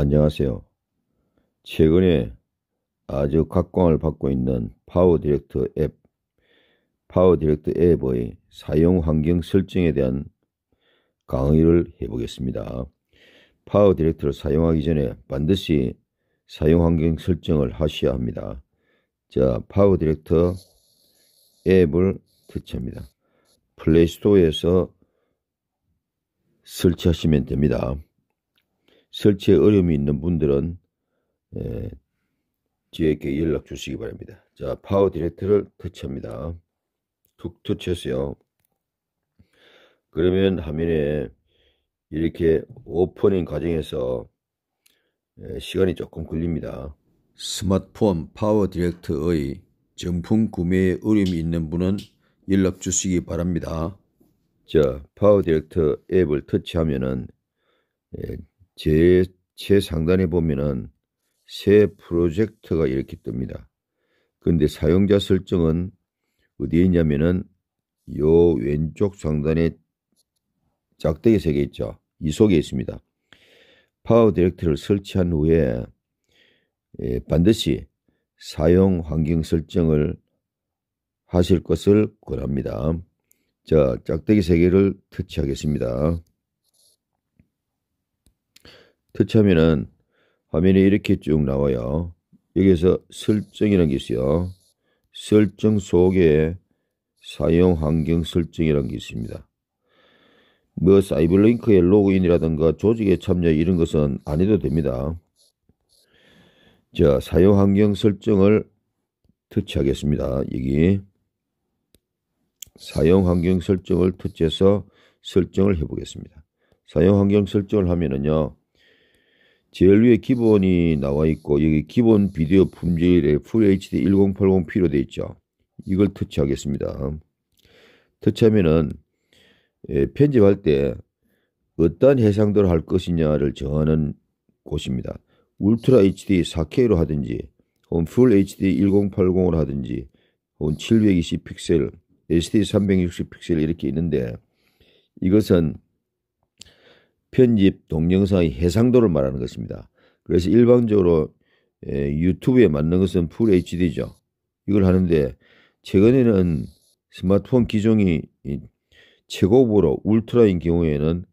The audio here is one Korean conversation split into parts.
안녕하세요. 최근에 아주 각광을 받고 있는 파워 디렉터 앱, 파워 디렉터 앱의 사용 환경 설정에 대한 강의를 해보겠습니다. 파워 디렉터를 사용하기 전에 반드시 사용 환경 설정을 하셔야 합니다. 자, 파워 디렉터 앱을 터치합니다. 플레이스토어에서 설치하시면 됩니다. 설치에 어려움이 있는 분들은 예, 지혜께 연락 주시기 바랍니다. 자, 파워 디렉터를 터치합니다. 툭 터치했어요. 그러면 화면에 이렇게 오프닝 과정에서 예, 시간이 조금 걸립니다. 스마트폰 파워 디렉터의 정품 구매에 어려움이 있는 분은 연락 주시기 바랍니다. 자, 파워 디렉터 앱을 터치하면은 예, 제, 제 상단에 보면은 새 프로젝트가 이렇게 뜹니다. 근데 사용자 설정은 어디에 있냐면은 요 왼쪽 상단에 짝대기 세 개 있죠. 이 속에 있습니다. 파워 디렉터를 설치한 후에 예, 반드시 사용 환경 설정을 하실 것을 권합니다. 자, 짝대기 세 개를 터치하겠습니다. 터치하면은 화면이 이렇게 쭉 나와요. 여기에서 설정이라는 게 있어요. 설정 속에 사용 환경 설정이라는 게 있습니다. 뭐 사이버링크의 로그인이라든가 조직에 참여 이런 것은 안 해도 됩니다. 자, 사용 환경 설정을 터치하겠습니다. 여기 사용 환경 설정을 터치해서 설정을 해보겠습니다. 사용 환경 설정을 하면은요. 제일 위에 기본이 나와 있고 여기 기본 비디오 품질에 FHD 1080p로 되어 있죠. 이걸 터치하겠습니다. 터치하면은 예, 편집할 때어떤 해상도를 할 것이냐를 정하는 곳입니다. 울트라 HD 4K로 하든지 혹은 풀 HD 1080으로 하든지 혹은 720 픽셀, HD 360 픽셀 이렇게 있는데 이것은 편집 동영상의 해상도를 말하는 것입니다. 그래서 일반적으로 에, 유튜브에 맞는 것은 풀 HD죠. 이걸 하는데 최근에는 스마트폰 기종이 최고부로 울트라인 경우에는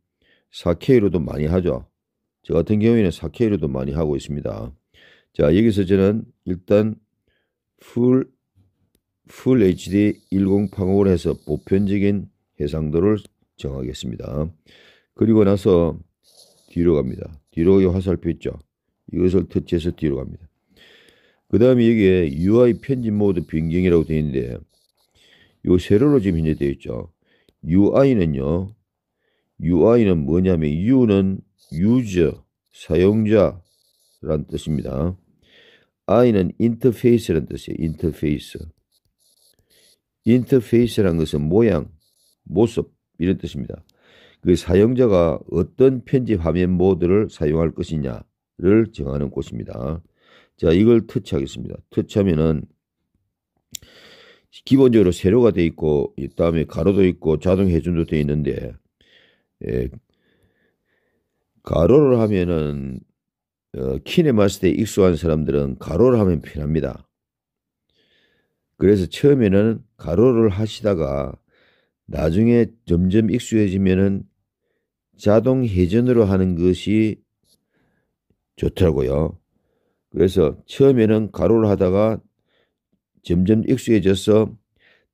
4K로도 많이 하죠. 저 같은 경우에는 4K로도 많이 하고 있습니다. 자 여기서 저는 일단 풀, 풀 HD 1 0 8 0을 해서 보편적인 해상도를 정하겠습니다. 그리고 나서 뒤로 갑니다. 뒤로 화살표 있죠. 이것을 터치해서 뒤로 갑니다. 그 다음에 여기에 UI 편집 모드 변경이라고 되어 있는데 요 세로로 지금 현재 되어 있죠. UI는요. UI는 뭐냐면 U는 유저, 사용자라는 뜻입니다. I는 인터페이스라는 뜻이에요. 인터페이스. 인터페이스는 것은 모양, 모습 이런 뜻입니다. 그 사용자가 어떤 편집 화면 모드를 사용할 것이냐를 정하는 곳입니다. 자, 이걸 터치하겠습니다. 터치하면은 기본적으로 세로가 되어 있고 그다음에 가로도 있고 자동 회전도 되어 있는데 예, 가로를 하면은 어, 키네마스터에 익숙한 사람들은 가로를 하면 편합니다. 그래서 처음에는 가로를 하시다가 나중에 점점 익숙해지면은 자동 회전으로 하는 것이 좋더라고요. 그래서 처음에는 가로를 하다가 점점 익숙해져서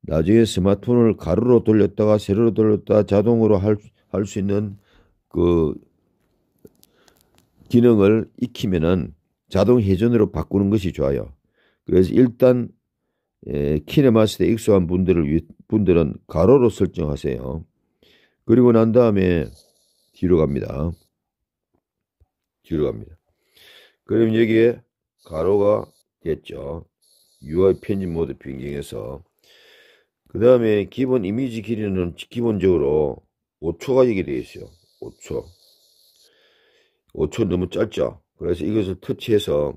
나중에 스마트폰을 가로로 돌렸다가 세로로 돌렸다 자동으로 할 수 있는 그 기능을 익히면은 자동 회전으로 바꾸는 것이 좋아요. 그래서 일단 에, 예, 키네마스에 익숙한 분들을 분들은 가로로 설정하세요. 그리고 난 다음에 뒤로 갑니다. 뒤로 갑니다. 그럼 여기에 가로가 됐죠. UI 편집 모드 변경해서 그 다음에 기본 이미지 길이는 기본적으로 5초가 얘기 되어 있어요. 5초. 5초 너무 짧죠. 그래서 이것을 터치해서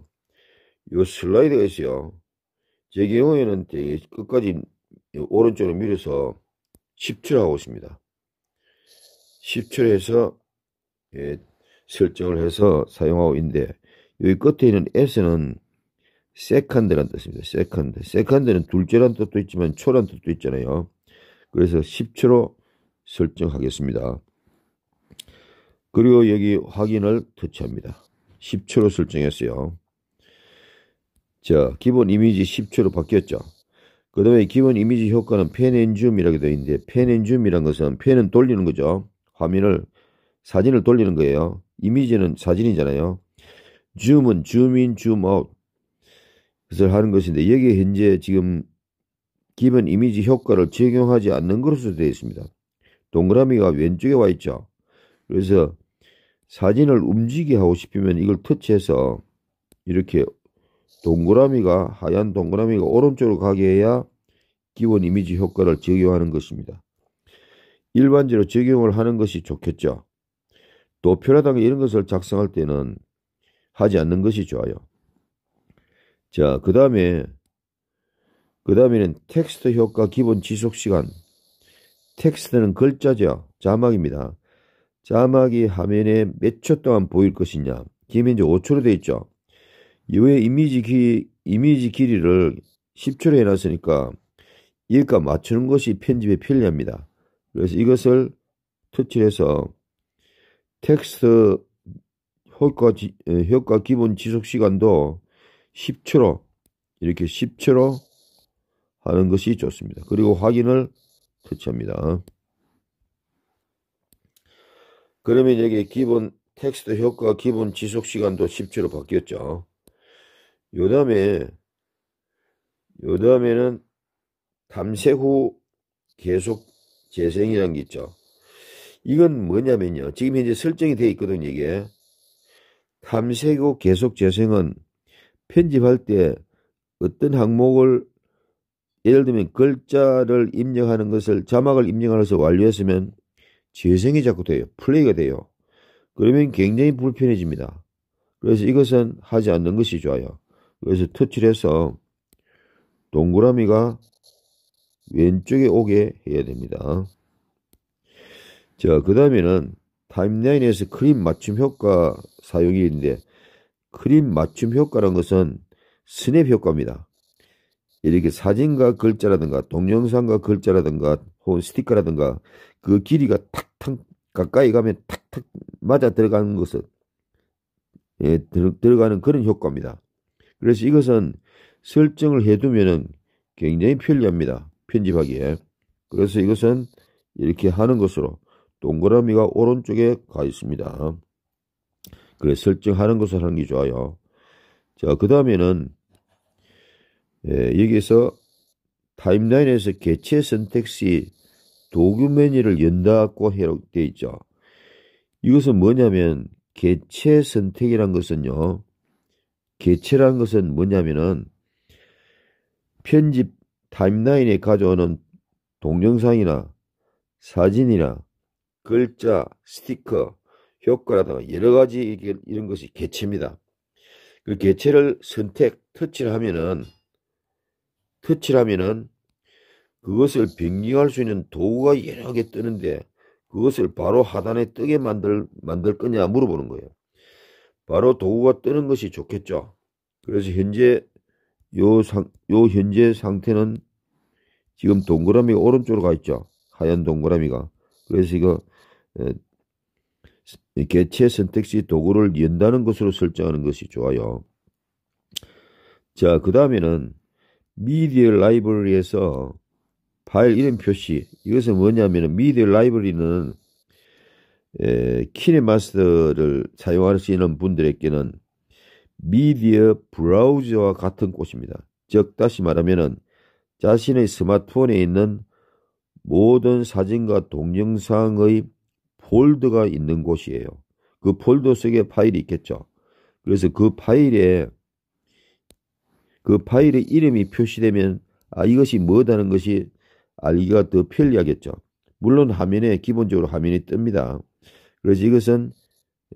요 슬라이드가 있어요. 제 경우에는 끝까지 오른쪽으로 밀어서 10초를 고 있습니다. 10절에서 예, 설정을 해서 사용하고 있는데 여기 끝에 있는 S는 s e c 란 뜻입니다. second. 는 둘째란 뜻도 있지만 초란 뜻도 있잖아요. 그래서 10초로 설정하겠습니다. 그리고 여기 확인을 터치합니다. 10초로 설정했어요. 자, 기본 이미지 10초로 바뀌었죠. 그 다음에 기본 이미지 효과는 펜앤줌이라고 되어 있는데 펜앤줌이란 것은 펜은 돌리는 거죠. 화면을 사진을 돌리는 거예요. 이미지는 사진이잖아요. 줌은 줌인 줌아웃 것을 하는 것인데 여기에 현재 지금 기본 이미지 효과를 적용하지 않는 것으로 되어 있습니다. 동그라미가 왼쪽에 와 있죠. 그래서 사진을 움직이게 하고 싶으면 이걸 터치해서 이렇게 동그라미가 하얀 동그라미가 오른쪽으로 가게 해야 기본 이미지 효과를 적용하는 것입니다. 일반적으로 적용을 하는 것이 좋겠죠. 또 표라당 이런 것을 작성할 때는 하지 않는 것이 좋아요. 자, 그 다음에, 그 다음에는 텍스트 효과 기본 지속 시간. 텍스트는 글자죠. 자막입니다. 자막이 화면에 몇 초 동안 보일 것이냐. 김현재 5초로 되어 있죠. 이후에 이미지 기, 이미지 길이를 10초로 해놨으니까 이기까 맞추는 것이 편집에 편리합니다. 그래서 이것을 터치해서 텍스트 효과, 지, 효과 기본 지속 시간도 10초로 이렇게 10초로 하는 것이 좋습니다. 그리고 확인을 터치합니다. 그러면 여기 기본 텍스트 효과 기본 지속 시간도 10초로 바뀌었죠. 요 다음에 요 다음에는 탐색 후 계속 재생이라는 게 있죠. 이건 뭐냐면요. 지금 현재 설정이 되어 있거든요, 이게. 탐색후 계속 재생은 편집할 때 어떤 항목을 예를 들면 글자를 입력하는 것을 자막을 입력하면서 완료했으면 재생이 자꾸 돼요. 플레이가 돼요. 그러면 굉장히 불편해집니다. 그래서 이것은 하지 않는 것이 좋아요. 그래서 터치를 해서 동그라미가 왼쪽에 오게 해야 됩니다. 자, 그 다음에는 타임라인에서 크림 맞춤 효과 사용일인데 크림 맞춤 효과란 것은 스냅 효과입니다. 이렇게 사진과 글자라든가 동영상과 글자라든가 혹은 스티커라든가 그 길이가 탁탁 가까이 가면 탁탁 맞아 들어가는 것을 예, 들, 어가는 그런 효과입니다. 그래서 이것은 설정을 해두면 굉장히 편리합니다. 편집하기에 그래서 이것은 이렇게 하는 것으로 동그라미가 오른쪽에 가 있습니다. 그래 서 설정하는 것을 하는 게 좋아요. 자, 그 다음에는 예, 여기에서 타임라인에서 개체 선택 시 도구 메뉴를 연다고 해록되어 있죠. 이것은 뭐냐면 개체 선택이란 것은요. 개체란 것은 뭐냐면은 편집 타임라인에 가져오는 동영상이나 사진이나 글자, 스티커, 효과라든가 여러 가지 이런 것이 개체입니다. 그 개체를 선택, 터치를 하면은 터치를 하면은 그것을 변경할 수 있는 도구가 여러 개 뜨는데 그것을 바로 하단에 뜨게 만들, 만들 거냐 물어보는 거예요. 바로 도구가 뜨는 것이 좋겠죠. 그래서 현재 요 상, 요 현재 상태는 지금 동그라미 오른쪽으로 가 있죠. 하얀 동그라미가. 그래서 이거 개체 선택시 도구를 연다는 것으로 설정하는 것이 좋아요. 자, 그 다음에는 미디어 라이브러리에서 파일 이름 표시. 이것은 뭐냐면은 미디어 라이브러리는 키네마스터를 사용하시는 분들에게는 미디어 브라우저와 같은 곳입니다. 즉 다시 말하면은 자신의 스마트폰에 있는 모든 사진과 동영상의 폴드가 있는 곳이에요. 그 폴더 속에 파일이 있겠죠. 그래서 그 파일에 그 파일의 이름이 표시되면 아 이것이 뭐다는 것이 알기가 더 편리하겠죠. 물론 화면에 기본적으로 화면이 뜹니다. 그래서 이것은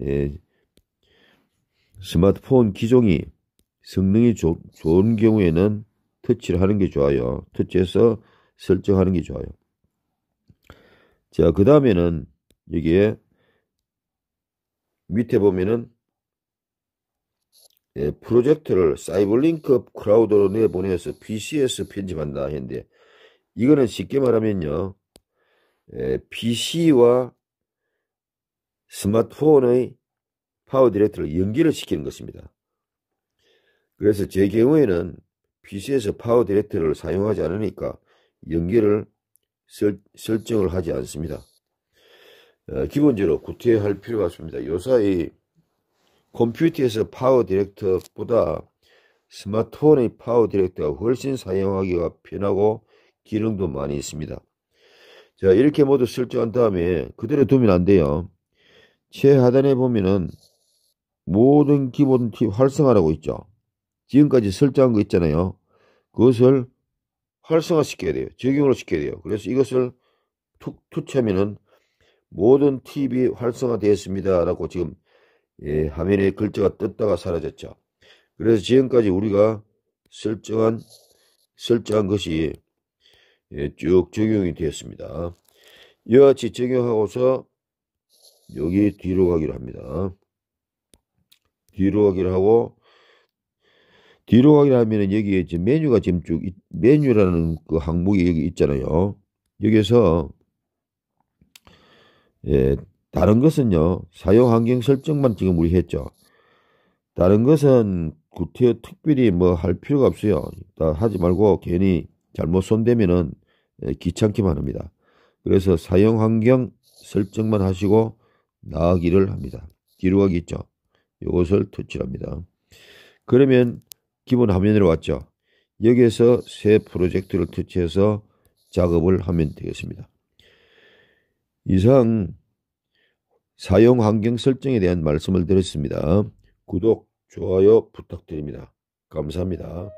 예, 스마트폰 기종이 성능이 좋, 좋은 경우에는 터치를 하는 게 좋아요. 터치해서 설정하는 게 좋아요. 자, 그 다음에는 여기에 밑에 보면은 예, 프로젝트를 사이버링크 크라우드로 내보내서 BCS 편집한다 했는데 이거는 쉽게 말하면요. 예, PC와 스마트폰의 파워 디렉터를 연결을 시키는 것입니다. 그래서 제 경우에는 PC에서 파워 디렉터를 사용하지 않으니까 연결을 설, 정을 하지 않습니다. 어, 기본적으로 구태할 필요가 없습니다. 요사이 컴퓨터에서 파워 디렉터보다 스마트폰의 파워 디렉터가 훨씬 사용하기가 편하고 기능도 많이 있습니다. 자 이렇게 모두 설정한 다음에 그대로 두면 안 돼요. 최하단에 보면은 모든 기본 팁 활성화라고 있죠. 지금까지 설정한 거 있잖아요. 그것을 활성화시켜야 돼요. 적용을 시켜야 돼요. 그래서 이것을 툭툭치하면은 모든 팁이 활성화되었습니다라고 지금 예, 화면에 글자가 떴다가 사라졌죠. 그래서 지금까지 우리가 설정한 설정한 것이 예, 쭉 적용이 되었습니다. 이와 같이 적용하고서 여기 뒤로 가기로 합니다. 뒤로 가기로 하고 뒤로 확인하면 은 여기에 지금 메뉴가 지금 쭉 메뉴라는 그 항목이 여기 있잖아요. 여기에서 예, 다른 것은요. 사용 환경 설정만 지금 우리 했죠. 다른 것은 구태여 특별히 뭐 할 필요가 없어요. 하지 말고 괜히 잘못 손대면은 예, 귀찮기만 합니다. 그래서 사용 환경 설정만 하시고 나가기를 합니다. 뒤로 가기 있죠. 이것을 터치합니다. 그러면 기본 화면으로 왔죠. 여기에서 새 프로젝트를 터치해서 작업을 하면 되겠습니다. 이상 사용 환경 설정에 대한 말씀을 드렸습니다. 구독, 좋아요 부탁드립니다. 감사합니다.